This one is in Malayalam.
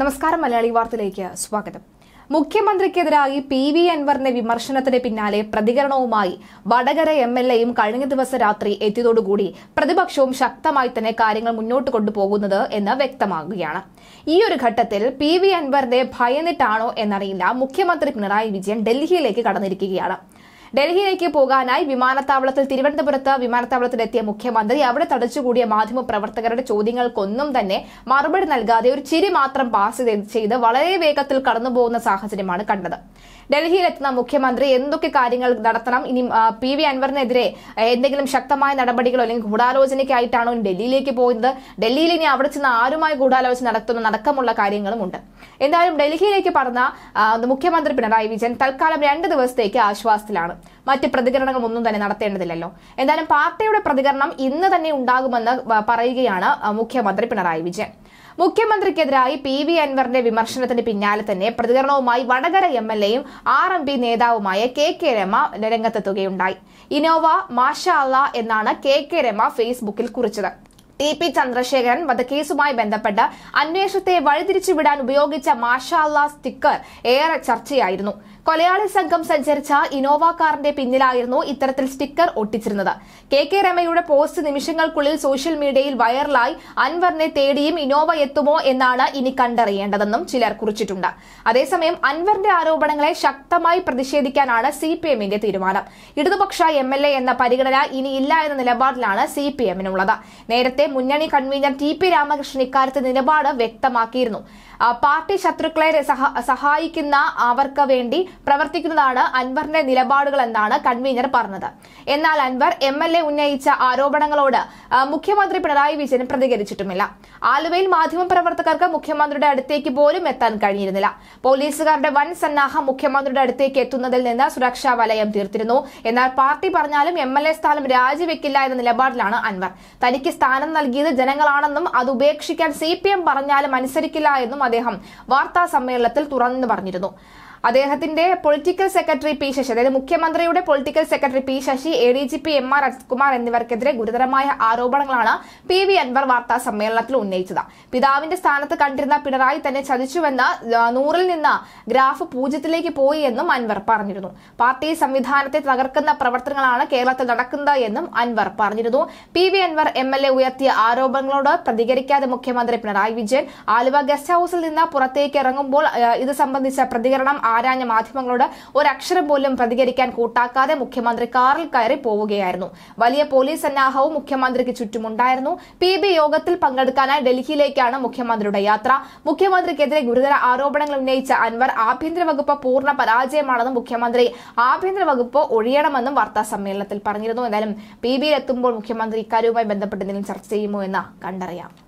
നമസ്കാരം മലയാളി വാർത്തയിലേക്ക് സ്വാഗതം മുഖ്യമന്ത്രിക്കെതിരായി പി വി അൻവറിന്റെ വിമർശനത്തിന് പിന്നാലെ പ്രതികരണവുമായി വടകര എം എൽ എയും കഴിഞ്ഞ ദിവസം രാത്രി എത്തിയതോടുകൂടി പ്രതിപക്ഷവും ശക്തമായി തന്നെ കാര്യങ്ങൾ മുന്നോട്ട് കൊണ്ടുപോകുന്നത് എന്ന് വ്യക്തമാകുകയാണ് ഈ ഒരു ഘട്ടത്തിൽ പി വി അൻവറിന്റെ ഭയന്നിട്ടാണോ എന്നറിയില്ല മുഖ്യമന്ത്രി പിണറായി വിജയൻ ഡൽഹിയിലേക്ക് കടന്നിരിക്കുകയാണ് ഡൽഹിയിലേക്ക് പോകാനായി വിമാനത്താവളത്തിൽ തിരുവനന്തപുരത്ത് വിമാനത്താവളത്തിലെത്തിയ മുഖ്യമന്ത്രി അവിടെ തടച്ചുകൂടിയ മാധ്യമപ്രവർത്തകരുടെ ചോദ്യങ്ങൾക്കൊന്നും തന്നെ മറുപടി നൽകാതെ ഒരു ചിരി മാത്രം പാസ് ചെയ്ത് വളരെ വേഗത്തിൽ കടന്നുപോകുന്ന സാഹചര്യമാണ് കണ്ടത് ഡൽഹിയിലെത്തുന്ന മുഖ്യമന്ത്രി എന്തൊക്കെ കാര്യങ്ങൾ നടത്തണം ഇനി പി വി അൻവറിനെതിരെ എന്തെങ്കിലും ശക്തമായ നടപടികളോ അല്ലെങ്കിൽ ഗൂഢാലോചനയ്ക്കായിട്ടാണോ ഡൽഹിയിലേക്ക് പോയത് ഡൽഹിയിൽ ഇനി അവിടെ ചെന്ന് ആരുമായി ഗൂഢാലോചന നടത്തുന്ന നടക്കമുള്ള കാര്യങ്ങളും ഉണ്ട് എന്തായാലും ഡൽഹിയിലേക്ക് പറഞ്ഞ മുഖ്യമന്ത്രി പിണറായി വിജയൻ തൽക്കാലം രണ്ട് ദിവസത്തേക്ക് ആശ്വാസത്തിലാണ് മറ്റ് പ്രതികരണങ്ങളൊന്നും തന്നെ നടത്തേണ്ടതില്ലല്ലോ എന്തായാലും പാർട്ടിയുടെ പ്രതികരണം ഇന്ന് തന്നെ ഉണ്ടാകുമെന്ന് പറയുകയാണ് മുഖ്യമന്ത്രി പിണറായി വിജയൻ മുഖ്യമന്ത്രിക്കെതിരായി പി വി അൻവറിന്റെ വിമർശനത്തിന് പിന്നാലെ തന്നെ പ്രതികരണവുമായി വടകര എം എൽ എയും ആർ എം പി നേതാവുമായ കെ കെ രമ രംഗത്തെത്തുകയുണ്ടായി ഇനോവ മാഷ അല്ല എന്നാണ് കെ കെ രമ ഫേസ്ബുക്കിൽ കുറിച്ചത് ടി പി ചന്ദ്രശേഖരൻ വധക്കേസുമായി ബന്ധപ്പെട്ട് അന്വേഷണത്തെ വഴിതിരിച്ചുവിടാൻ ഉപയോഗിച്ച മാഷാല്ല സ്റ്റിക്കർ ഏറെ ചർച്ചയായിരുന്നു കൊലയാളി സംഘം സഞ്ചരിച്ച ഇനോവ കാറിന്റെ പിന്നിലായിരുന്നു ഇത്തരത്തിൽ സ്റ്റിക്കർ ഒട്ടിച്ചിരുന്നത് കെ കെ രമയുടെ പോസ്റ്റ് നിമിഷങ്ങൾക്കുള്ളിൽ സോഷ്യൽ മീഡിയയിൽ വൈറലായി അൻവറിനെ തേടിയും ഇനോവ എത്തുമോ എന്നാണ് ഇനി കണ്ടറിയേണ്ടതെന്നും ചിലർ കുറിച്ചിട്ടുണ്ട് അതേസമയം അൻവറിന്റെ ആരോപണങ്ങളെ ശക്തമായി പ്രതിഷേധിക്കാനാണ് സി പി എമ്മിന്റെ തീരുമാനം ഇടതുപക്ഷ എം എൽ എ എന്ന പരിഗണന ഇനിയില്ല എന്ന നിലപാടിലാണ് സി പി എമ്മിനുള്ളത് നേരത്തെ മുന്നണി കൺവീനർ ടി പി രാമകൃഷ്ണൻ ഇക്കാര്യത്തിൽ നിലപാട് വ്യക്തമാക്കിയിരുന്നു പാർട്ടി ശത്രുക്കളെ സഹായിക്കുന്ന അവർക്ക് വേണ്ടി പ്രവർത്തിക്കുന്നതാണ് അൻവറിന്റെ നിലപാടുകൾ എന്നാണ് കൺവീനർ പറഞ്ഞത് എന്നാൽ അൻവർ എം എൽ എ ഉന്നയിച്ച ആരോപണങ്ങളോട് മുഖ്യമന്ത്രി പിണറായി വിജയൻ പ്രതികരിച്ചിട്ടുമില്ല ആലുവയിൽ പ്രവർത്തകർക്ക് മുഖ്യമന്ത്രിയുടെ അടുത്തേക്ക് പോലും എത്താൻ കഴിഞ്ഞിരുന്നില്ല പോലീസുകാരുടെ വൻ സന്നാഹം മുഖ്യമന്ത്രിയുടെ അടുത്തേക്ക് എത്തുന്നതിൽ നിന്ന് സുരക്ഷാ വലയം തീർത്തിരുന്നു എന്നാൽ പാർട്ടി പറഞ്ഞാലും എം എൽ എ സ്ഥാനം രാജിവെക്കില്ല എന്ന നിലപാടിലാണ് അൻവർ തനിക്ക് സ്ഥാനം നൽകിയത് ജനങ്ങളാണെന്നും അത് ഉപേക്ഷിക്കാൻ സി പറഞ്ഞാലും അനുസരിക്കില്ല എന്നും അദ്ദേഹം വാർത്താ സമ്മേളനത്തിൽ തുറന്നു പറഞ്ഞിരുന്നു അദ്ദേഹത്തിന്റെ പൊളിറ്റിക്കൽ സെക്രട്ടറി പി ശശി അതായത് മുഖ്യമന്ത്രിയുടെ political secretary P Sasi A D G P M R Ajithkumar എന്നിവർക്കെതിരെ ഗുരുതരമായ ആരോപണങ്ങളാണ് പി വി അൻവർ വാർത്താ സമ്മേളനത്തിൽ ഉന്നയിച്ചത് പിതാവിന്റെ സ്ഥാനത്ത് കണ്ടിരുന്ന പിണറായി തന്നെ ചതിച്ചുവെന്ന് നൂറിൽ നിന്ന് ഗ്രാഫ് പൂജ്യത്തിലേക്ക് പോയി എന്നും അൻവർ പറഞ്ഞിരുന്നു പാർട്ടി സംവിധാനത്തെ തകർക്കുന്ന പ്രവർത്തനങ്ങളാണ് കേരളത്തിൽ നടക്കുന്നത് എന്നും അൻവർ പറഞ്ഞിരുന്നു P V Anvar M L A ഉയർത്തിയ ആരോപണങ്ങളോട് പ്രതികരിക്കാതെ മുഖ്യമന്ത്രി പിണറായി വിജയൻ ആലുവ ഗസ്റ്റ് ഹൌസിൽ നിന്ന് പുറത്തേക്ക് ഇറങ്ങുമ്പോൾ ഇത് സംബന്ധിച്ച പ്രതികരണം ആരാഞ്ഞ മാധ്യമങ്ങളോട് ഒരക്ഷരം പോലും പ്രതികരിക്കാൻ കൂട്ടാക്കാതെ മുഖ്യമന്ത്രി കാറിൽ കയറി പോവുകയായിരുന്നു വലിയ പോലീസ് സന്നാഹവും മുഖ്യമന്ത്രിക്ക് ചുറ്റുമുണ്ടായിരുന്നു പി ബി യോഗത്തിൽ പങ്കെടുക്കാനായി ഡൽഹിയിലേക്കാണ് മുഖ്യമന്ത്രിയുടെ യാത്ര മുഖ്യമന്ത്രിക്കെതിരെ ഗുരുതര ആരോപണങ്ങൾ ഉന്നയിച്ച അൻവർ ആഭ്യന്തര വകുപ്പ് പൂർണ്ണ പരാജയമാണെന്നും മുഖ്യമന്ത്രി ആഭ്യന്തര വകുപ്പ് ഒഴിയണമെന്നും വാർത്താ സമ്മേളനത്തിൽ പറഞ്ഞിരുന്നു എന്തായാലും പി ബിയിലെത്തുമ്പോൾ മുഖ്യമന്ത്രി ഇക്കാര്യവുമായി ബന്ധപ്പെട്ട് എന്തെങ്കിലും ചർച്ച ചെയ്യുമോ എന്ന് കണ്ടറിയാം